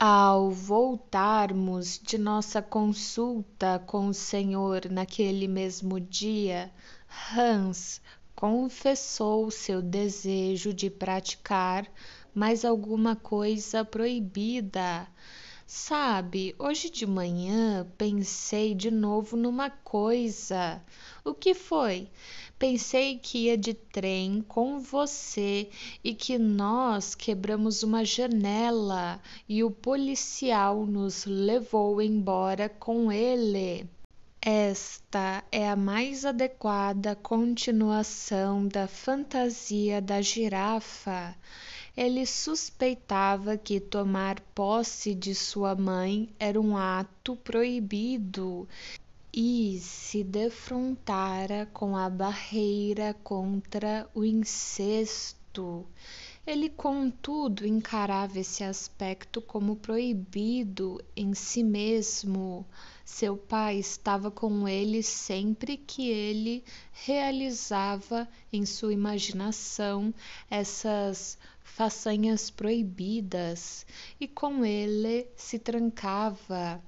Ao voltarmos de nossa consulta com o Senhor naquele mesmo dia, Hans confessou seu desejo de praticar mais alguma coisa proibida. Sabe, hoje de manhã pensei de novo numa coisa. O que foi? Pensei que ia de trem com você e que nós quebramos uma janela e o policial nos levou embora com ele. Esta é a mais adequada continuação da fantasia da girafa. Ele suspeitava que tomar posse de sua mãe era um ato proibido e se defrontara com a barreira contra o incesto. Ele, contudo, encarava esse aspecto como proibido em si mesmo. Seu pai estava com ele sempre que ele realizava em sua imaginação essas façanhas proibidas, e com ele se trancava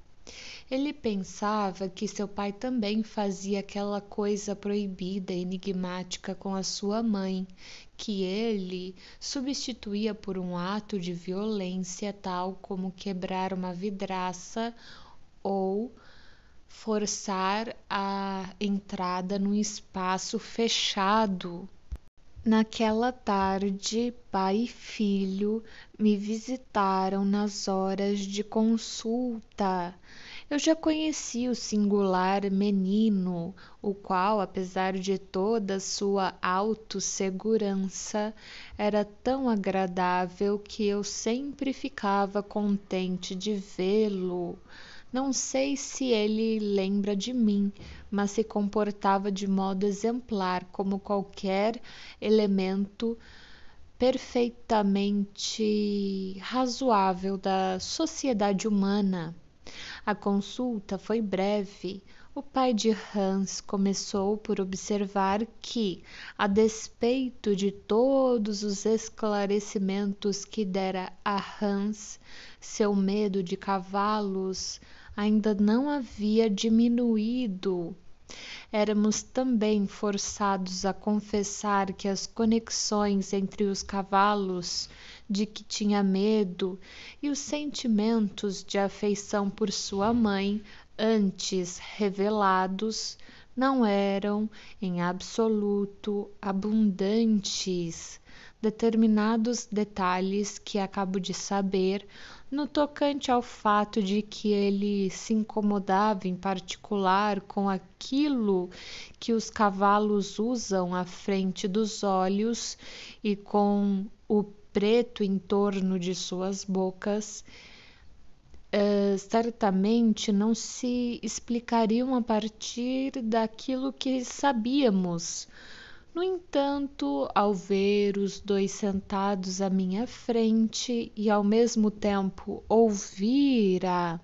ele pensava que seu pai também fazia aquela coisa proibida e enigmática com a sua mãe, que ele substituía por um ato de violência, tal como quebrar uma vidraça ou forçar a entrada num espaço fechado Naquela tarde, pai e filho me visitaram nas horas de consulta. Eu já conheci o singular menino, o qual, apesar de toda sua autossegurança, era tão agradável que eu sempre ficava contente de vê-lo. Não sei se ele lembra de mim, mas se comportava de modo exemplar, como qualquer elemento perfeitamente razoável da sociedade humana. A consulta foi breve. O pai de Hans começou por observar que, a despeito de todos os esclarecimentos que dera a Hans, seu medo de cavalos, ainda não havia diminuído. Éramos também forçados a confessar que as conexões entre os cavalos, de que tinha medo, e os sentimentos de afeição por sua mãe, antes revelados, não eram em absoluto abundantes determinados detalhes que acabo de saber no tocante ao fato de que ele se incomodava em particular com aquilo que os cavalos usam à frente dos olhos e com o preto em torno de suas bocas. Uh, certamente não se explicariam a partir daquilo que sabíamos no entanto, ao ver os dois sentados à minha frente e ao mesmo tempo ouvir a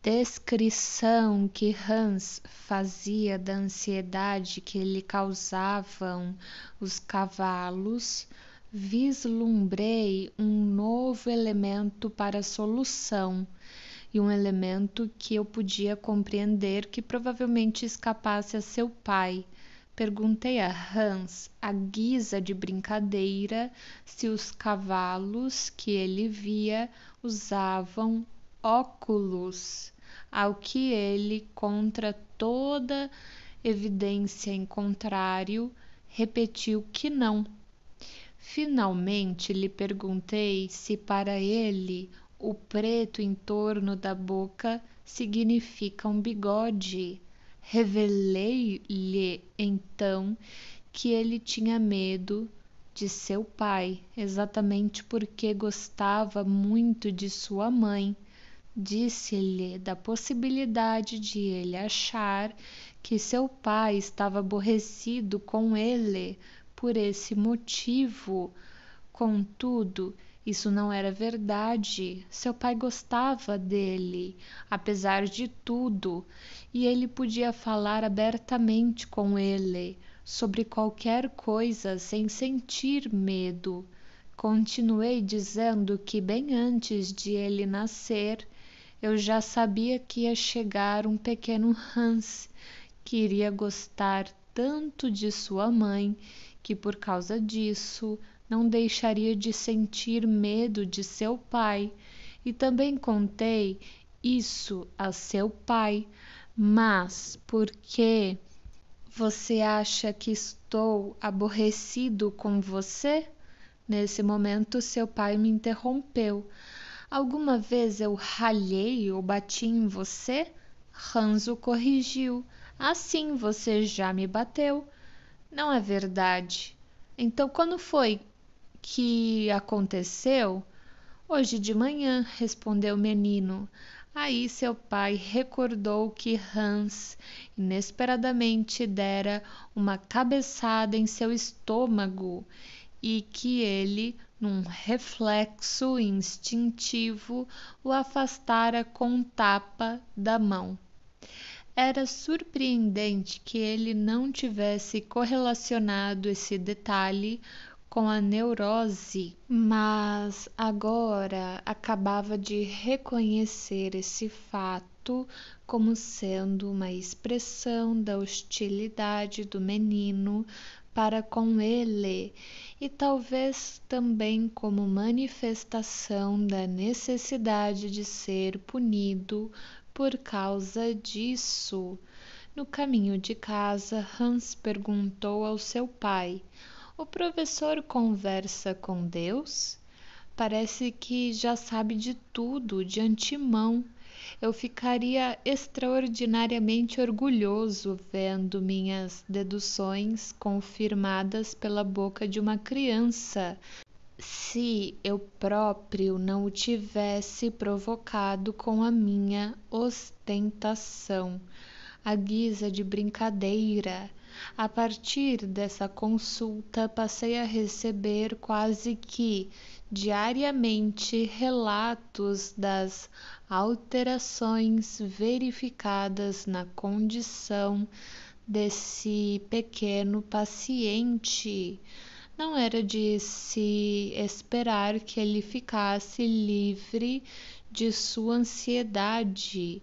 descrição que Hans fazia da ansiedade que lhe causavam os cavalos, vislumbrei um novo elemento para a solução e um elemento que eu podia compreender que provavelmente escapasse a seu pai perguntei a Hans, à guisa de brincadeira, se os cavalos que ele via usavam óculos, ao que ele, contra toda evidência em contrário, repetiu que não. Finalmente lhe perguntei se para ele o preto em torno da boca significa um bigode Revelei-lhe então que ele tinha medo de seu pai, exatamente porque gostava muito de sua mãe. Disse-lhe da possibilidade de ele achar que seu pai estava aborrecido com ele por esse motivo. Contudo, isso não era verdade. Seu pai gostava dele, apesar de tudo, e ele podia falar abertamente com ele sobre qualquer coisa sem sentir medo. Continuei dizendo que bem antes de ele nascer, eu já sabia que ia chegar um pequeno Hans que iria gostar tanto de sua mãe que por causa disso não deixaria de sentir medo de seu pai, e também contei isso a seu pai mas porque você acha que estou aborrecido com você? Nesse momento, seu pai me interrompeu. Alguma vez eu ralhei ou bati em você? Ranzo corrigiu. Assim, você já me bateu. Não é verdade. Então, quando foi que aconteceu? Hoje de manhã, respondeu o menino. Aí seu pai recordou que Hans inesperadamente dera uma cabeçada em seu estômago e que ele, num reflexo instintivo, o afastara com um tapa da mão. Era surpreendente que ele não tivesse correlacionado esse detalhe com a neurose, mas agora acabava de reconhecer esse fato como sendo uma expressão da hostilidade do menino para com ele e talvez também como manifestação da necessidade de ser punido por causa disso. No caminho de casa, Hans perguntou ao seu pai o professor conversa com Deus, parece que já sabe de tudo de antemão. Eu ficaria extraordinariamente orgulhoso vendo minhas deduções confirmadas pela boca de uma criança, se eu próprio não o tivesse provocado com a minha ostentação, a guisa de brincadeira a partir dessa consulta, passei a receber quase que diariamente relatos das alterações verificadas na condição desse pequeno paciente. Não era de se esperar que ele ficasse livre de sua ansiedade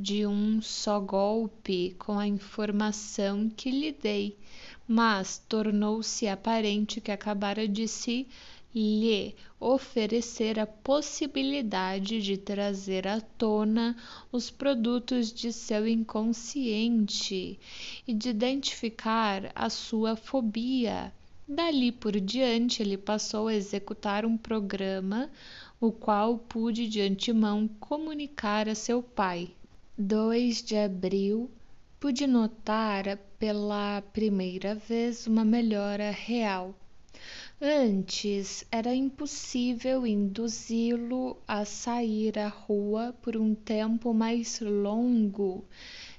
de um só golpe com a informação que lhe dei, mas tornou-se aparente que acabara de se lhe oferecer a possibilidade de trazer à tona os produtos de seu inconsciente e de identificar a sua fobia. Dali por diante, ele passou a executar um programa, o qual pude de antemão comunicar a seu pai. 2 de abril, pude notar pela primeira vez uma melhora real. Antes era impossível induzi-lo a sair à rua por um tempo mais longo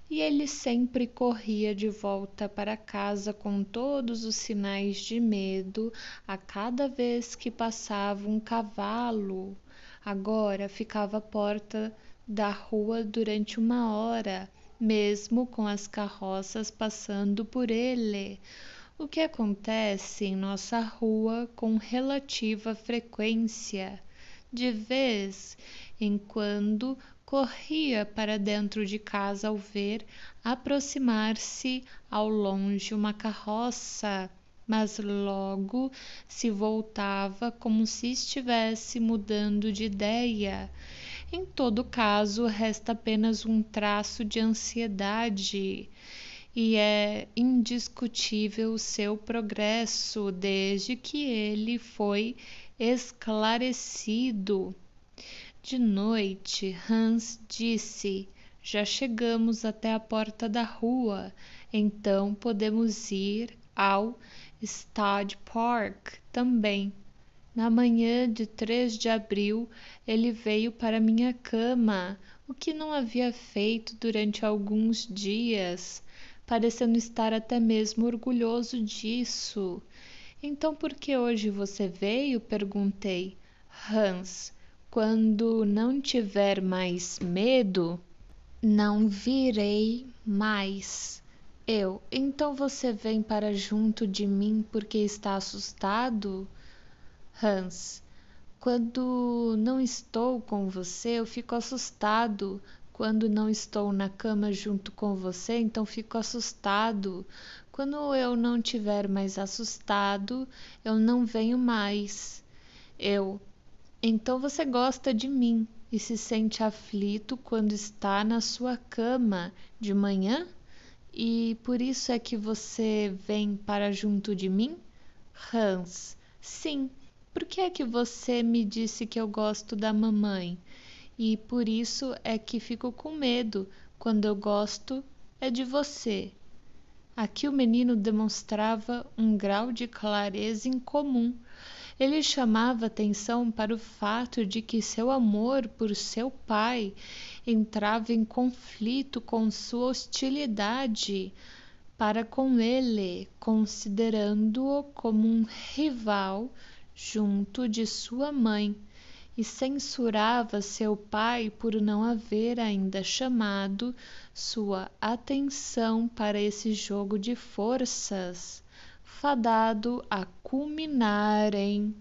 e ele sempre corria de volta para casa com todos os sinais de medo a cada vez que passava um cavalo. Agora ficava à porta da rua durante uma hora, mesmo com as carroças passando por ele. O que acontece em nossa rua com relativa frequência. De vez em quando corria para dentro de casa ao ver aproximar-se ao longe uma carroça, mas logo se voltava como se estivesse mudando de ideia em todo caso, resta apenas um traço de ansiedade e é indiscutível seu progresso desde que ele foi esclarecido. De noite, Hans disse: Já chegamos até a porta da rua, então podemos ir ao Stade Park também. Na manhã de 3 de abril, ele veio para minha cama, o que não havia feito durante alguns dias, parecendo estar até mesmo orgulhoso disso. Então, por que hoje você veio? perguntei. Hans, quando não tiver mais medo, não virei mais. Eu, então você vem para junto de mim porque está assustado? Hans, quando não estou com você, eu fico assustado. Quando não estou na cama junto com você, então fico assustado. Quando eu não tiver mais assustado, eu não venho mais. Eu, então você gosta de mim e se sente aflito quando está na sua cama de manhã? E por isso é que você vem para junto de mim? Hans, sim, por que é que você me disse que eu gosto da mamãe? E por isso é que fico com medo quando eu gosto é de você. Aqui o menino demonstrava um grau de clareza incomum. Ele chamava atenção para o fato de que seu amor por seu pai entrava em conflito com sua hostilidade para com ele, considerando-o como um rival junto de sua mãe e censurava seu pai por não haver ainda chamado sua atenção para esse jogo de forças, fadado a culminar em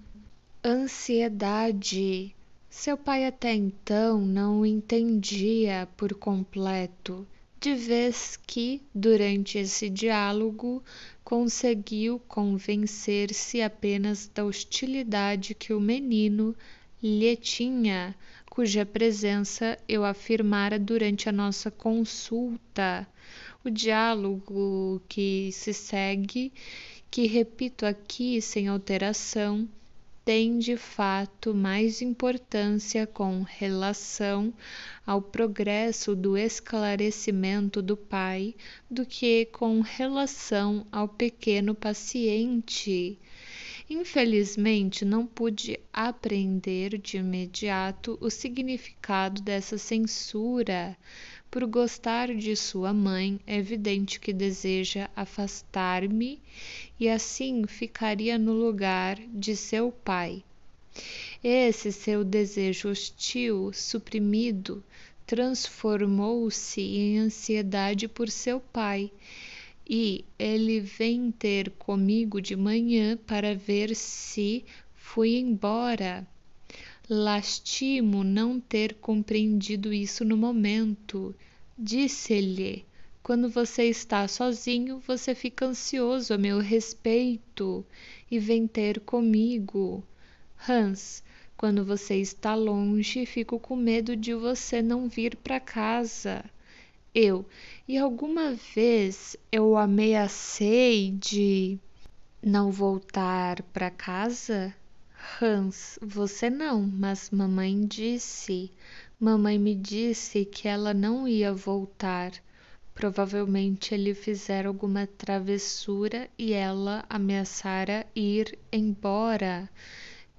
ansiedade. Seu pai até então não o entendia por completo, de vez que, durante esse diálogo, conseguiu convencer-se apenas da hostilidade que o menino lhe tinha, cuja presença eu afirmara durante a nossa consulta. O diálogo que se segue, que repito aqui sem alteração, tem de fato mais importância com relação ao progresso do esclarecimento do pai do que com relação ao pequeno paciente. Infelizmente, não pude aprender de imediato o significado dessa censura por gostar de sua mãe, é evidente que deseja afastar-me e assim ficaria no lugar de seu pai. Esse seu desejo hostil, suprimido, transformou-se em ansiedade por seu pai, e ele vem ter comigo de manhã para ver se fui embora Lastimo não ter compreendido isso no momento. Disse-lhe: Quando você está sozinho, você fica ansioso a meu respeito e vem ter comigo. Hans, quando você está longe, fico com medo de você não vir para casa. Eu, e alguma vez eu ameacei de não voltar para casa? Hans, você não, mas mamãe disse. Mamãe me disse que ela não ia voltar. Provavelmente ele fizera alguma travessura e ela ameaçara ir embora.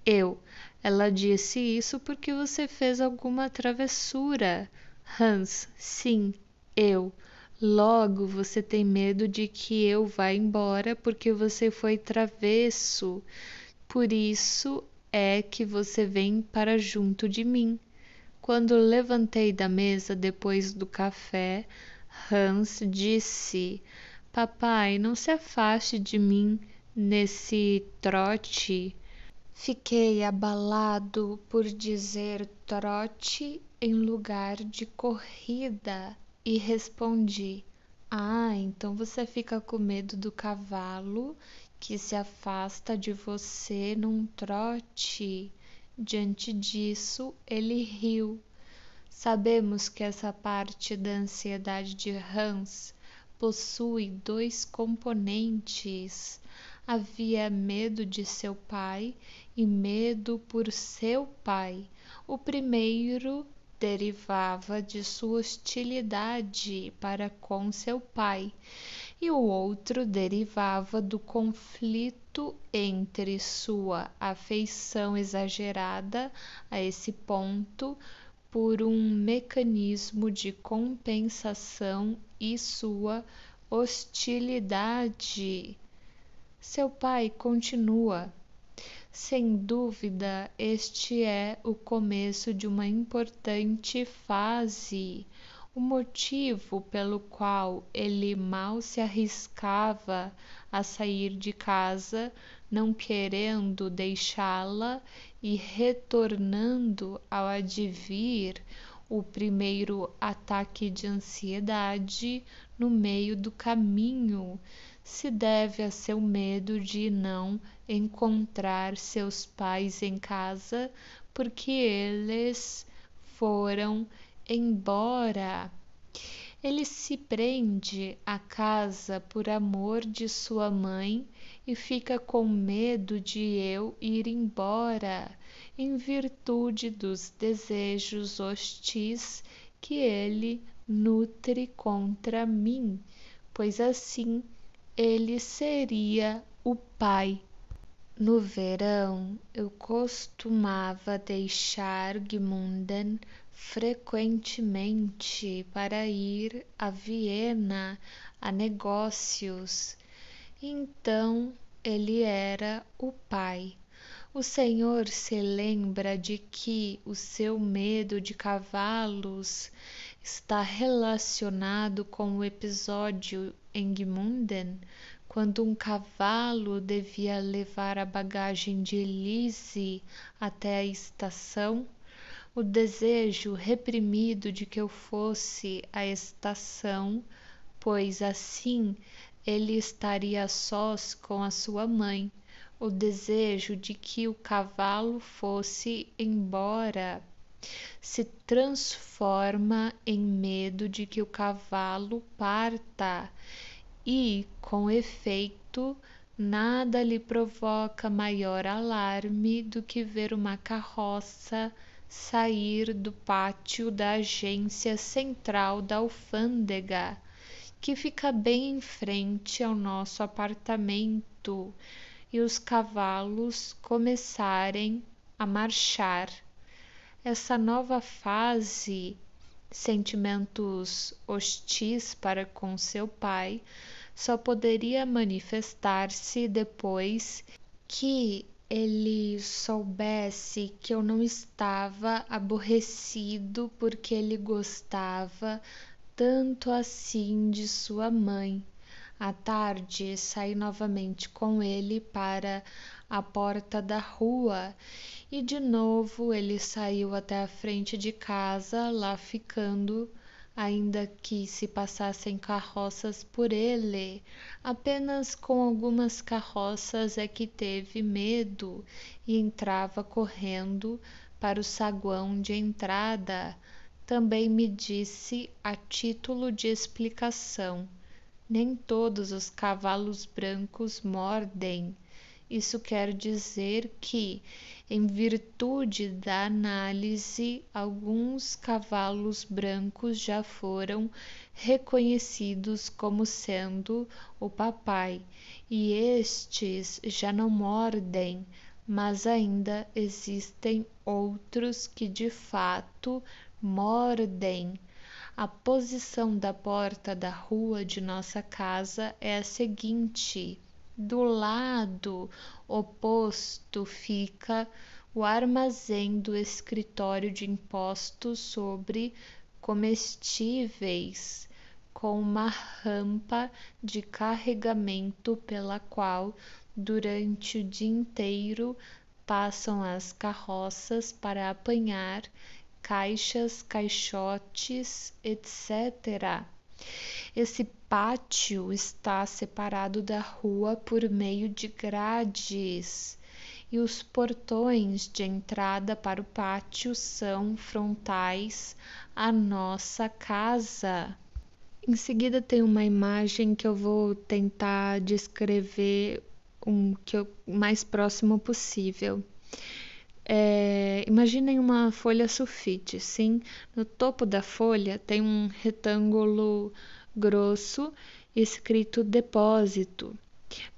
Eu, ela disse isso porque você fez alguma travessura. Hans, sim, eu. Logo você tem medo de que eu vá embora porque você foi travesso. Por isso é que você vem para junto de mim. Quando levantei da mesa depois do café, Hans disse: Papai, não se afaste de mim nesse trote. Fiquei abalado por dizer trote em lugar de corrida e respondi: Ah, então você fica com medo do cavalo que se afasta de você num trote. Diante disso, ele riu. Sabemos que essa parte da ansiedade de Hans possui dois componentes. Havia medo de seu pai e medo por seu pai. O primeiro derivava de sua hostilidade para com seu pai e o outro derivava do conflito entre sua afeição exagerada a esse ponto por um mecanismo de compensação e sua hostilidade. Seu pai continua. Sem dúvida, este é o começo de uma importante fase o motivo pelo qual ele mal se arriscava a sair de casa, não querendo deixá-la e retornando ao advir o primeiro ataque de ansiedade no meio do caminho se deve a seu medo de não encontrar seus pais em casa porque eles foram embora. Ele se prende à casa por amor de sua mãe e fica com medo de eu ir embora, em virtude dos desejos hostis que ele nutre contra mim, pois assim ele seria o pai. No verão, eu costumava deixar Gmunden frequentemente para ir a Viena a negócios. Então ele era o pai. O Senhor se lembra de que o seu medo de cavalos está relacionado com o episódio em Gmunden, quando um cavalo devia levar a bagagem de Elise até a estação o desejo reprimido de que eu fosse à estação, pois assim ele estaria a sós com a sua mãe, o desejo de que o cavalo fosse embora se transforma em medo de que o cavalo parta, e, com efeito, nada lhe provoca maior alarme do que ver uma carroça sair do pátio da agência central da alfândega, que fica bem em frente ao nosso apartamento, e os cavalos começarem a marchar. Essa nova fase, sentimentos hostis para com seu pai, só poderia manifestar-se depois que ele soubesse que eu não estava aborrecido porque ele gostava tanto assim de sua mãe. À tarde, saí novamente com ele para a porta da rua e de novo ele saiu até a frente de casa, lá ficando ainda que se passassem carroças por ele. Apenas com algumas carroças é que teve medo e entrava correndo para o saguão de entrada. Também me disse, a título de explicação, nem todos os cavalos brancos mordem. Isso quer dizer que, em virtude da análise, alguns cavalos brancos já foram reconhecidos como sendo o papai, e estes já não mordem, mas ainda existem outros que de fato mordem. A posição da porta da rua de nossa casa é a seguinte do lado oposto fica o armazém do escritório de impostos sobre comestíveis com uma rampa de carregamento pela qual durante o dia inteiro passam as carroças para apanhar caixas, caixotes, etc. Esse pátio está separado da rua por meio de grades e os portões de entrada para o pátio são frontais à nossa casa. Em seguida tem uma imagem que eu vou tentar descrever um que eu, mais próximo possível. É, imaginem uma folha sulfite, sim. No topo da folha tem um retângulo grosso escrito depósito.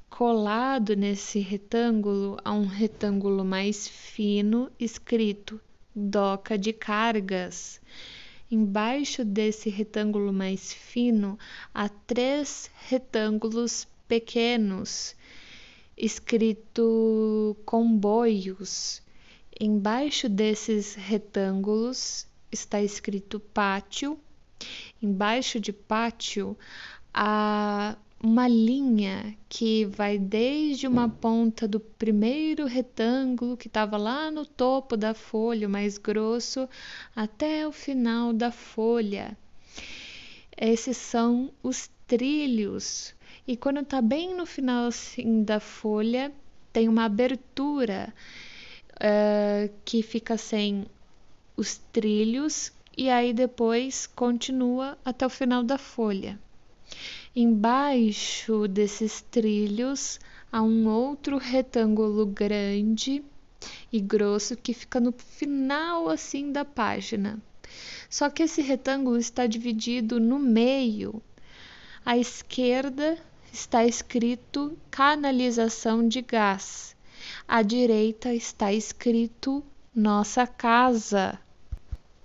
Colado nesse retângulo há um retângulo mais fino escrito doca de cargas. Embaixo desse retângulo mais fino há três retângulos pequenos escrito comboios Embaixo desses retângulos está escrito pátio. Embaixo de pátio há uma linha que vai desde uma ponta do primeiro retângulo que estava lá no topo da folha, mais grosso, até o final da folha. Esses são os trilhos. E quando está bem no final assim, da folha, tem uma abertura uh, que fica sem os trilhos e aí depois continua até o final da folha. Embaixo desses trilhos há um outro retângulo grande e grosso que fica no final assim da página. Só que esse retângulo está dividido no meio. À esquerda está escrito canalização de gás à direita está escrito Nossa Casa.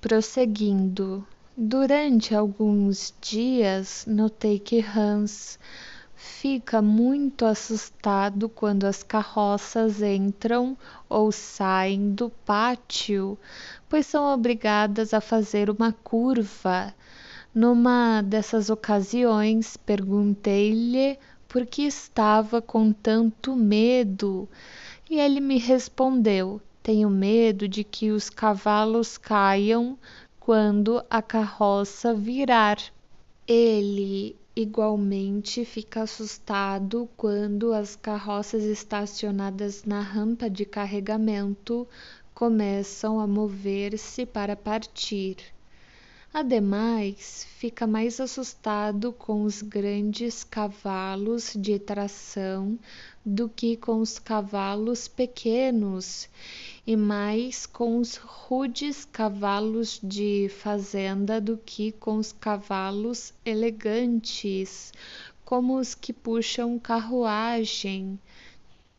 Prosseguindo, durante alguns dias notei que Hans fica muito assustado quando as carroças entram ou saem do pátio, pois são obrigadas a fazer uma curva. Numa dessas ocasiões, perguntei-lhe por que estava com tanto medo. E ele me respondeu: Tenho medo de que os cavalos caiam quando a carroça virar. Ele igualmente fica assustado quando as carroças estacionadas na rampa de carregamento começam a mover-se para partir. Ademais, fica mais assustado com os grandes cavalos de tração do que com os cavalos pequenos e mais com os rudes cavalos de fazenda do que com os cavalos elegantes, como os que puxam carruagem.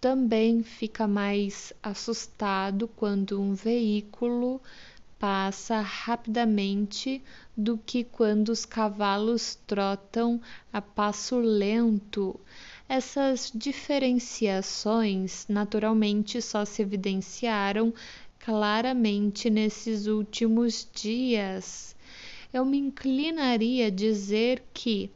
Também fica mais assustado quando um veículo passa rapidamente do que quando os cavalos trotam a passo lento essas diferenciações naturalmente só se evidenciaram claramente nesses últimos dias. Eu me inclinaria a dizer que,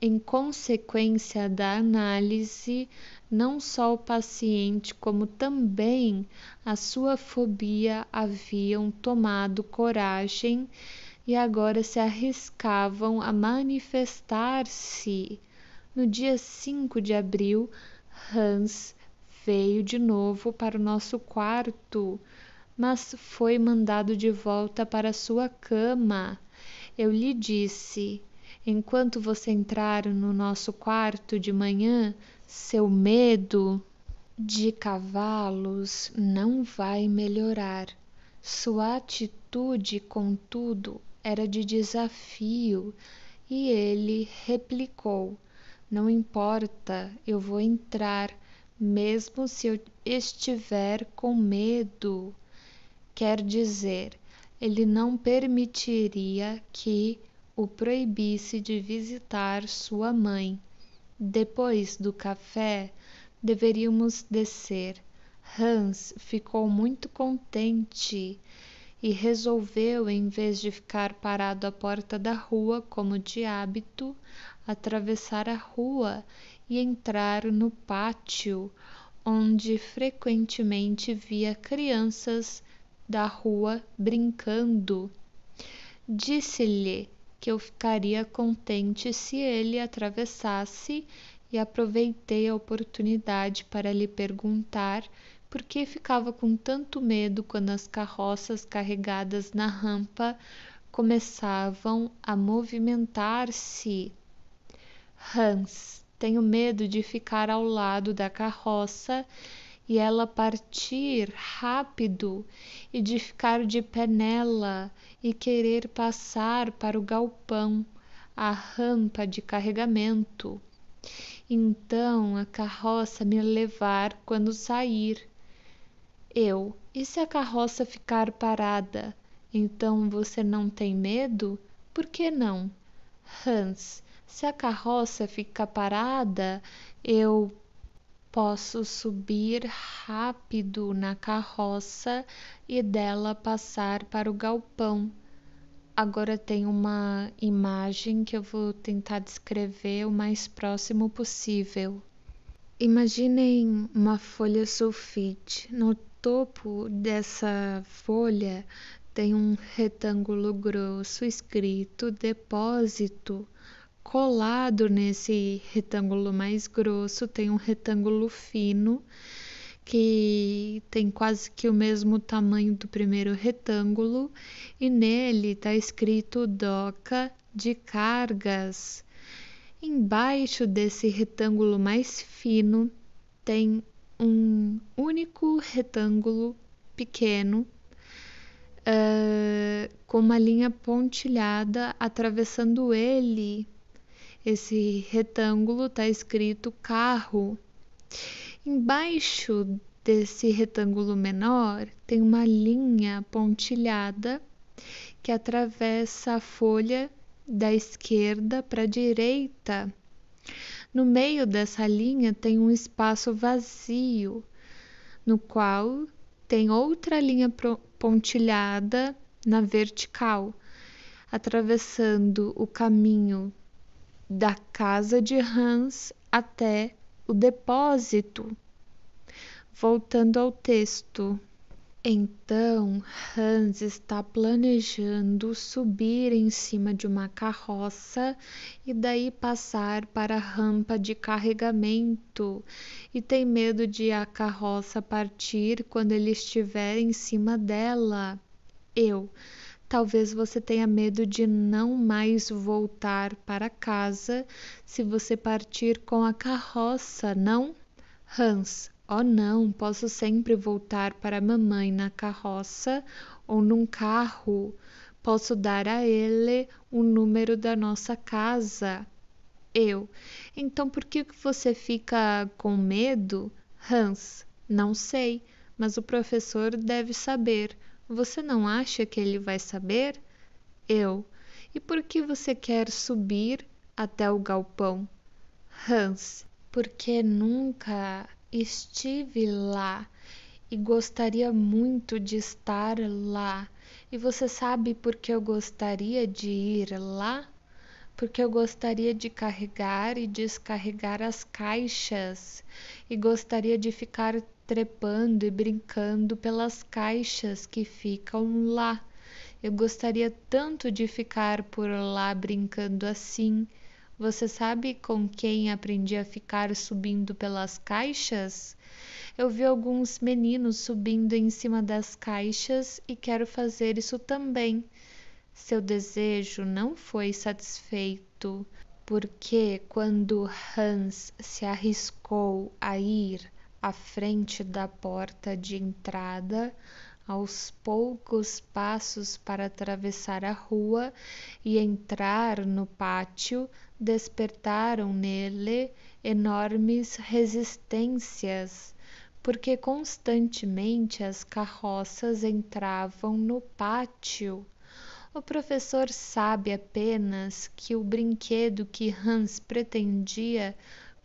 em consequência da análise, não só o paciente, como também a sua fobia haviam tomado coragem e agora se arriscavam a manifestar-se no dia 5 de abril, Hans veio de novo para o nosso quarto, mas foi mandado de volta para sua cama. Eu lhe disse: enquanto você entrar no nosso quarto de manhã, seu medo de cavalos não vai melhorar. Sua atitude, contudo, era de desafio, e ele replicou não importa, eu vou entrar, mesmo se eu estiver com medo. Quer dizer, ele não permitiria que o proibisse de visitar sua mãe. Depois do café, deveríamos descer. Hans ficou muito contente e resolveu, em vez de ficar parado à porta da rua, como de hábito, atravessar a rua e entrar no pátio, onde frequentemente via crianças da rua brincando. Disse-lhe que eu ficaria contente se ele atravessasse e aproveitei a oportunidade para lhe perguntar por que ficava com tanto medo quando as carroças carregadas na rampa começavam a movimentar-se. Hans, tenho medo de ficar ao lado da carroça e ela partir rápido e de ficar de pé nela e querer passar para o galpão, a rampa de carregamento. Então a carroça me levar quando sair. Eu, e se a carroça ficar parada? Então você não tem medo? Por que não? Hans, se a carroça fica parada, eu posso subir rápido na carroça e dela passar para o galpão. Agora tem uma imagem que eu vou tentar descrever o mais próximo possível. Imaginem uma folha sulfite. No topo dessa folha tem um retângulo grosso escrito depósito colado nesse retângulo mais grosso tem um retângulo fino que tem quase que o mesmo tamanho do primeiro retângulo e nele está escrito doca de cargas. Embaixo desse retângulo mais fino tem um único retângulo pequeno uh, com uma linha pontilhada atravessando ele esse retângulo está escrito carro. Embaixo desse retângulo menor tem uma linha pontilhada que atravessa a folha da esquerda para a direita. No meio dessa linha tem um espaço vazio, no qual tem outra linha pontilhada na vertical, atravessando o caminho da casa de Hans até o depósito. Voltando ao texto. Então, Hans está planejando subir em cima de uma carroça e daí passar para a rampa de carregamento e tem medo de a carroça partir quando ele estiver em cima dela. Eu, Talvez você tenha medo de não mais voltar para casa se você partir com a carroça, não? Hans, oh não, posso sempre voltar para mamãe na carroça ou num carro. Posso dar a ele o número da nossa casa. Eu. Então por que você fica com medo? Hans, não sei, mas o professor deve saber. Você não acha que ele vai saber? Eu. E por que você quer subir até o galpão? Hans. Porque nunca estive lá e gostaria muito de estar lá. E você sabe por que eu gostaria de ir lá? porque eu gostaria de carregar e descarregar as caixas e gostaria de ficar trepando e brincando pelas caixas que ficam lá. Eu gostaria tanto de ficar por lá brincando assim. Você sabe com quem aprendi a ficar subindo pelas caixas? Eu vi alguns meninos subindo em cima das caixas e quero fazer isso também. Seu desejo não foi satisfeito, porque quando Hans se arriscou a ir à frente da porta de entrada, aos poucos passos para atravessar a rua e entrar no pátio, despertaram nele enormes resistências, porque constantemente as carroças entravam no pátio o professor sabe apenas que o brinquedo que Hans pretendia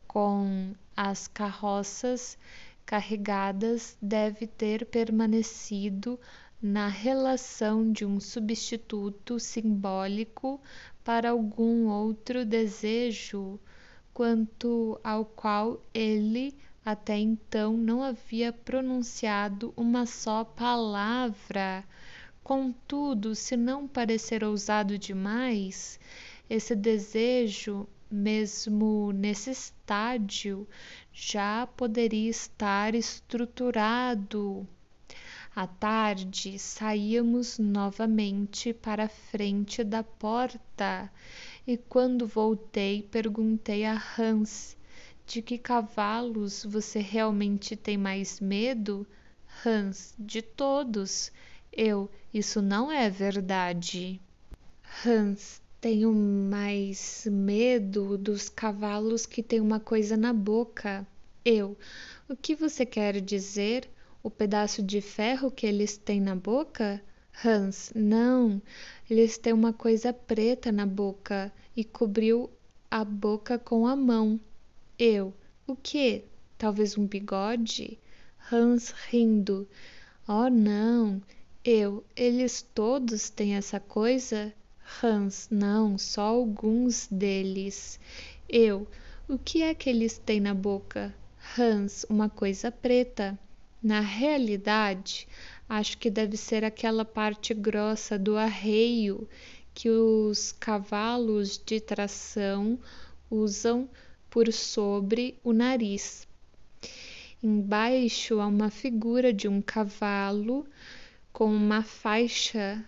com as carroças carregadas deve ter permanecido na relação de um substituto simbólico para algum outro desejo quanto ao qual ele até então não havia pronunciado uma só palavra Contudo, se não parecer ousado demais, esse desejo, mesmo nesse estádio, já poderia estar estruturado. À tarde, saíamos novamente para a frente da porta e, quando voltei, perguntei a Hans de que cavalos você realmente tem mais medo? Hans, de todos eu, isso não é verdade. Hans, tenho mais medo dos cavalos que têm uma coisa na boca. Eu, o que você quer dizer? O pedaço de ferro que eles têm na boca? Hans, não. Eles têm uma coisa preta na boca e cobriu a boca com a mão. Eu, o que? Talvez um bigode? Hans rindo. Oh, não, eu, eles todos têm essa coisa? Hans, não, só alguns deles. Eu, o que é que eles têm na boca? Hans, uma coisa preta. Na realidade, acho que deve ser aquela parte grossa do arreio que os cavalos de tração usam por sobre o nariz. Embaixo há uma figura de um cavalo com uma faixa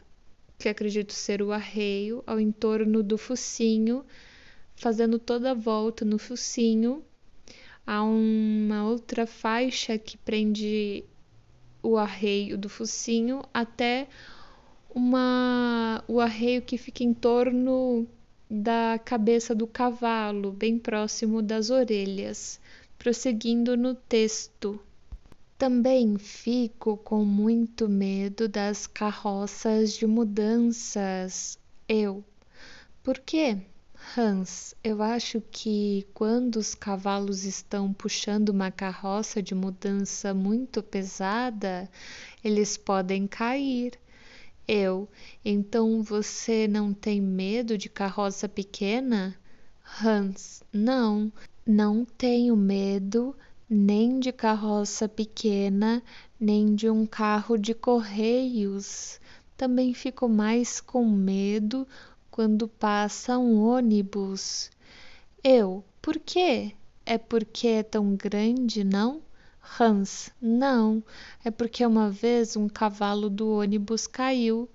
que acredito ser o arreio ao entorno do focinho, fazendo toda a volta no focinho. Há uma outra faixa que prende o arreio do focinho até uma o arreio que fica em torno da cabeça do cavalo, bem próximo das orelhas. Prosseguindo no texto. Também fico com muito medo das carroças de mudanças. Eu. Por quê? Hans, eu acho que quando os cavalos estão puxando uma carroça de mudança muito pesada, eles podem cair. Eu, então você não tem medo de carroça pequena? Hans, não, não tenho medo nem de carroça pequena, nem de um carro de correios. Também fico mais com medo quando passa um ônibus. Eu, por quê? É porque é tão grande, não? Hans, não, é porque uma vez um cavalo do ônibus caiu.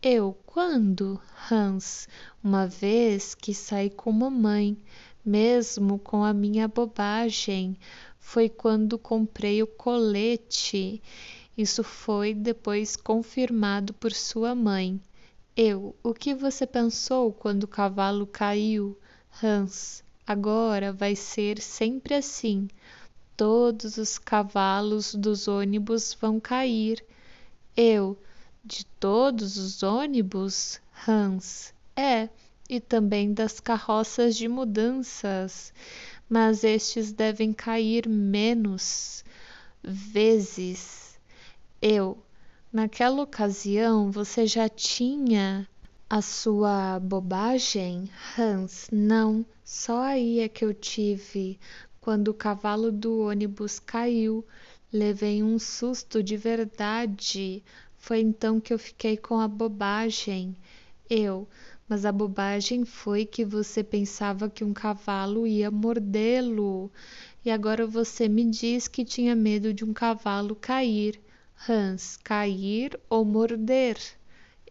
Eu, quando? Hans, uma vez que saí com mamãe, mesmo com a minha bobagem foi quando comprei o colete. Isso foi depois confirmado por sua mãe. Eu, o que você pensou quando o cavalo caiu? Hans, agora vai ser sempre assim. Todos os cavalos dos ônibus vão cair. Eu, de todos os ônibus? Hans, é, e também das carroças de mudanças mas estes devem cair menos vezes. Eu, naquela ocasião, você já tinha a sua bobagem, Hans? Não, só aí é que eu tive. Quando o cavalo do ônibus caiu, levei um susto de verdade. Foi então que eu fiquei com a bobagem. Eu, mas a bobagem foi que você pensava que um cavalo ia mordê-lo. E agora você me diz que tinha medo de um cavalo cair. Hans, cair ou morder?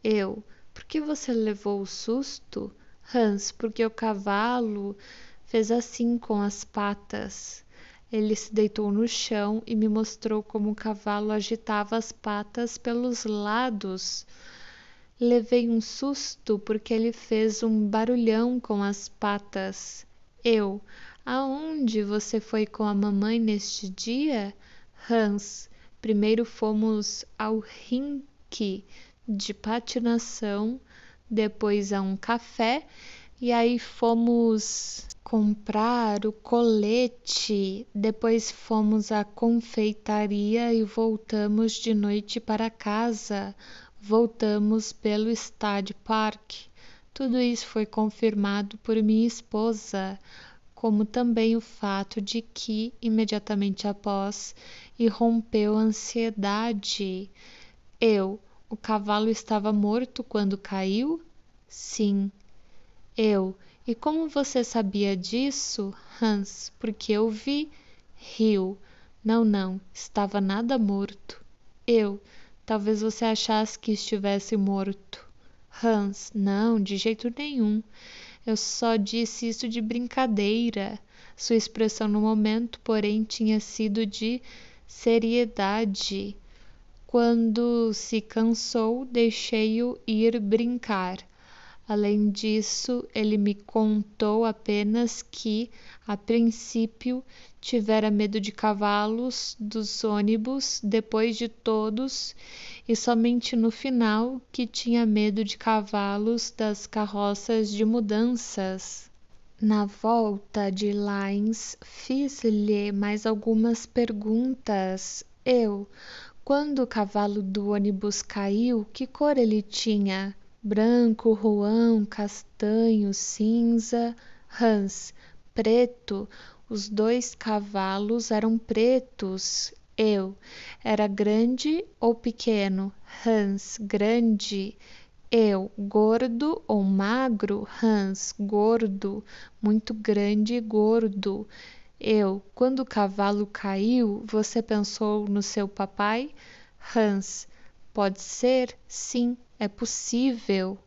Eu, por que você levou o susto? Hans, porque o cavalo fez assim com as patas. Ele se deitou no chão e me mostrou como o cavalo agitava as patas pelos lados levei um susto porque ele fez um barulhão com as patas. Eu, aonde você foi com a mamãe neste dia? Hans, primeiro fomos ao rink de patinação, depois a um café e aí fomos comprar o colete, depois fomos à confeitaria e voltamos de noite para casa voltamos pelo Stade Park. Tudo isso foi confirmado por minha esposa, como também o fato de que, imediatamente após, irrompeu a ansiedade. Eu, o cavalo estava morto quando caiu? Sim. Eu, e como você sabia disso, Hans? Porque eu vi. Rio. Não, não, estava nada morto. Eu, talvez você achasse que estivesse morto. Hans, não, de jeito nenhum. Eu só disse isso de brincadeira. Sua expressão no momento, porém, tinha sido de seriedade. Quando se cansou, deixei-o ir brincar. Além disso, ele me contou apenas que, a princípio, tivera medo de cavalos, dos ônibus, depois de todos, e somente no final que tinha medo de cavalos das carroças de mudanças. Na volta de Lines, fiz-lhe mais algumas perguntas. Eu, quando o cavalo do ônibus caiu, que cor ele tinha? branco, roão, castanho, cinza, rãs, preto. Os dois cavalos eram pretos. Eu era grande ou pequeno? Hans, grande. Eu, gordo ou magro? Hans, gordo, muito grande e gordo. Eu, quando o cavalo caiu, você pensou no seu papai? Hans, pode ser? Sim, é possível